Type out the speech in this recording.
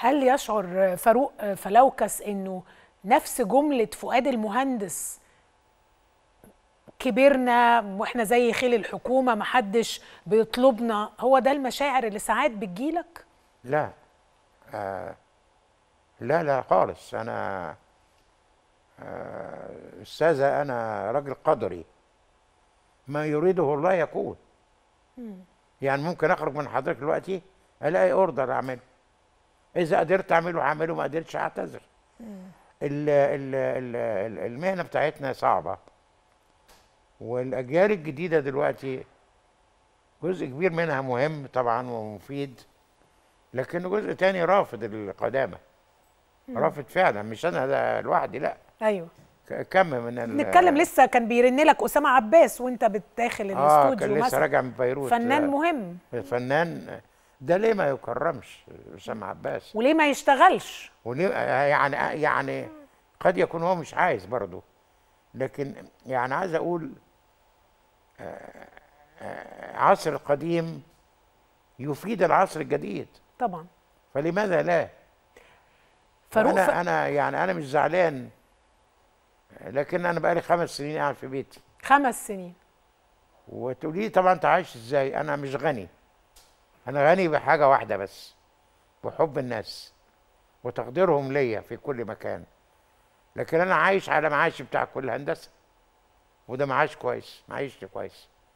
هل يشعر فاروق فلوكس انه نفس جمله فؤاد المهندس كبرنا واحنا زي خيل الحكومه محدش بيطلبنا هو ده المشاعر اللي ساعات بتجيلك لا آه لا لا خالص انا آه استاذه انا راجل قدري ما يريده الله يكون يعني ممكن اخرج من حضرتك دلوقتي الاقي اوردر اعمله اذا قدرت اعمله هعمله ما قدرتش اعتذر الـ المهنه بتاعتنا صعبه والاجيال الجديده دلوقتي جزء كبير منها مهم طبعا ومفيد لكن جزء تاني رافض القدامه رافض فعلا مش انا ده لوحدي لا ايوه كم من نتكلم لسه كان بيرن لك اسامه عباس وانت بتداخل آه، الاستوديو آه كان لسه راجع من بيروت فنان مهم فنان ده ليه ما يكرمش اسامه عباس وليه ما يشتغلش وليه يعني يعني قد يكون هو مش عايز برضه لكن يعني عايز اقول آه، آه، عصر قديم يفيد العصر الجديد طبعا فلماذا لا فاروق انا انا يعني انا مش زعلان لكن انا بقالي خمس سنين قاعد في بيتي خمس سنين وتقولي طبعا انت عايش ازاي انا مش غني انا غني بحاجه واحده بس بحب الناس وتقديرهم ليا في كل مكان لكن انا عايش على معاشي بتاع كل هندسه وده معاش كويس معيشتي كويس